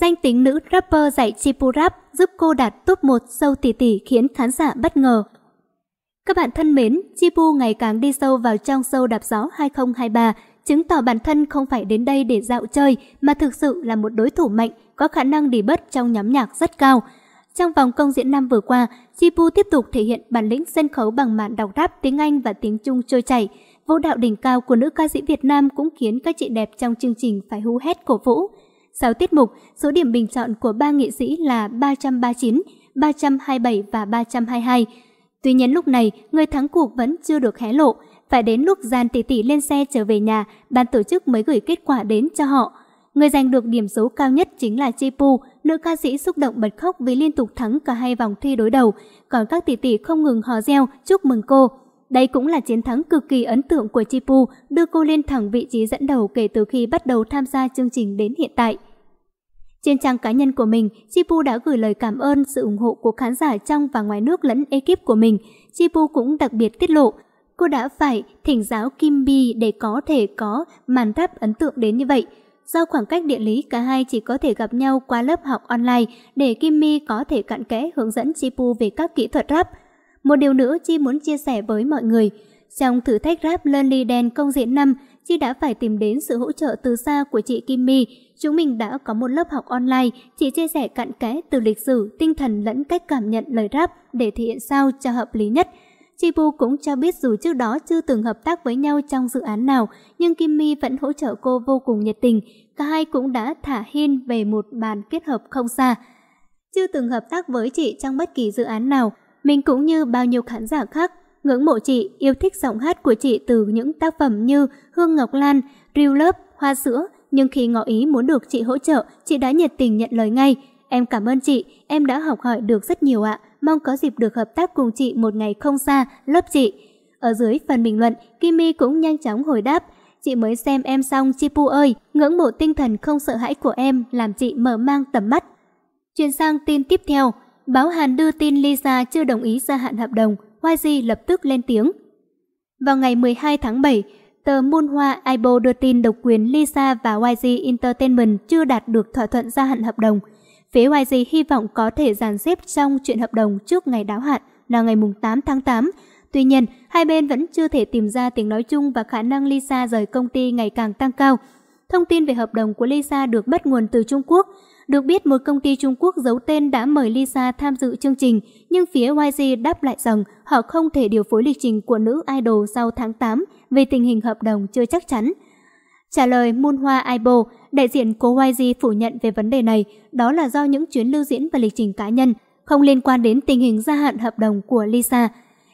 Danh tính nữ rapper dạy Chipu Rap giúp cô đạt top 1 sâu tỷ tỷ khiến khán giả bất ngờ. Các bạn thân mến, Chipu ngày càng đi sâu vào trong sâu đạp gió 2023, chứng tỏ bản thân không phải đến đây để dạo chơi mà thực sự là một đối thủ mạnh có khả năng đi bớt trong nhóm nhạc rất cao. Trong vòng công diễn năm vừa qua, Chipu tiếp tục thể hiện bản lĩnh sân khấu bằng màn đọc rap tiếng Anh và tiếng Trung trôi chảy. Vũ đạo đỉnh cao của nữ ca sĩ Việt Nam cũng khiến các chị đẹp trong chương trình phải hú hét cổ vũ. 6 tiết mục, số điểm bình chọn của ba nghệ sĩ là 339, 327 và 322. Tuy nhiên lúc này, người thắng cuộc vẫn chưa được hé lộ. Phải đến lúc giàn Tỷ Tỷ lên xe trở về nhà, ban tổ chức mới gửi kết quả đến cho họ. Người giành được điểm số cao nhất chính là Chi Pu, nữ ca sĩ xúc động bật khóc vì liên tục thắng cả hai vòng thi đối đầu, còn các tỷ tỷ không ngừng hò reo chúc mừng cô. Đây cũng là chiến thắng cực kỳ ấn tượng của Chipu, đưa cô lên thẳng vị trí dẫn đầu kể từ khi bắt đầu tham gia chương trình đến hiện tại. Trên trang cá nhân của mình, Chipu đã gửi lời cảm ơn sự ủng hộ của khán giả trong và ngoài nước lẫn ekip của mình. Chipu cũng đặc biệt tiết lộ, cô đã phải thỉnh giáo Kim Bi để có thể có màn tháp ấn tượng đến như vậy. Do khoảng cách địa lý, cả hai chỉ có thể gặp nhau qua lớp học online để Kimmy có thể cặn kẽ hướng dẫn Chipu về các kỹ thuật rap. Một điều nữa Chi muốn chia sẻ với mọi người. Trong thử thách rap Lonely Đen công diễn năm, Chi đã phải tìm đến sự hỗ trợ từ xa của chị Kim My. Chúng mình đã có một lớp học online, chị chia sẻ cặn kẽ từ lịch sử, tinh thần lẫn cách cảm nhận lời rap để thể hiện sao cho hợp lý nhất. chi Chibu cũng cho biết dù trước đó chưa từng hợp tác với nhau trong dự án nào, nhưng Kim My vẫn hỗ trợ cô vô cùng nhiệt tình. Cả hai cũng đã thả hiên về một bàn kết hợp không xa. Chưa từng hợp tác với chị trong bất kỳ dự án nào, mình cũng như bao nhiêu khán giả khác ngưỡng mộ chị, yêu thích giọng hát của chị từ những tác phẩm như Hương Ngọc Lan, Riu Lớp, Hoa Sữa, nhưng khi ngỏ ý muốn được chị hỗ trợ, chị đã nhiệt tình nhận lời ngay. Em cảm ơn chị, em đã học hỏi được rất nhiều ạ, mong có dịp được hợp tác cùng chị một ngày không xa, lớp chị. Ở dưới phần bình luận, Kimi cũng nhanh chóng hồi đáp, chị mới xem em xong Chipu ơi, ngưỡng mộ tinh thần không sợ hãi của em làm chị mở mang tầm mắt. Chuyển sang tin tiếp theo, Báo Hàn đưa tin Lisa chưa đồng ý gia hạn hợp đồng, YG lập tức lên tiếng. Vào ngày 12 tháng 7, tờ Moon Hoa Aibo đưa tin độc quyền Lisa và YG Entertainment chưa đạt được thỏa thuận gia hạn hợp đồng. Phía YG hy vọng có thể dàn xếp trong chuyện hợp đồng trước ngày đáo hạn là ngày 8 tháng 8. Tuy nhiên, hai bên vẫn chưa thể tìm ra tiếng nói chung và khả năng Lisa rời công ty ngày càng tăng cao – Thông tin về hợp đồng của Lisa được bắt nguồn từ Trung Quốc. Được biết một công ty Trung Quốc giấu tên đã mời Lisa tham dự chương trình, nhưng phía YG đáp lại rằng họ không thể điều phối lịch trình của nữ idol sau tháng 8 vì tình hình hợp đồng chưa chắc chắn. Trả lời Moon Hoa Ibo, đại diện của YG phủ nhận về vấn đề này, đó là do những chuyến lưu diễn và lịch trình cá nhân, không liên quan đến tình hình gia hạn hợp đồng của Lisa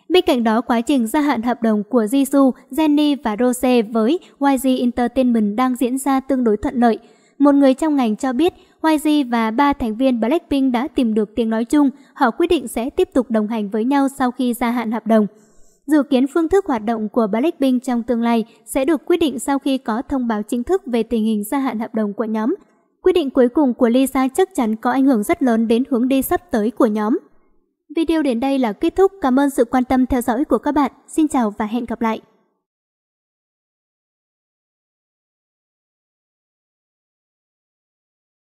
Bên cạnh đó, quá trình gia hạn hợp đồng của Jisoo, Jennie và Rose với YG Entertainment đang diễn ra tương đối thuận lợi. Một người trong ngành cho biết, YG và ba thành viên Blackpink đã tìm được tiếng nói chung, họ quyết định sẽ tiếp tục đồng hành với nhau sau khi gia hạn hợp đồng. Dự kiến phương thức hoạt động của Blackpink trong tương lai sẽ được quyết định sau khi có thông báo chính thức về tình hình gia hạn hợp đồng của nhóm. Quyết định cuối cùng của Lisa chắc chắn có ảnh hưởng rất lớn đến hướng đi sắp tới của nhóm. Video đến đây là kết thúc. Cảm ơn sự quan tâm theo dõi của các bạn. Xin chào và hẹn gặp lại.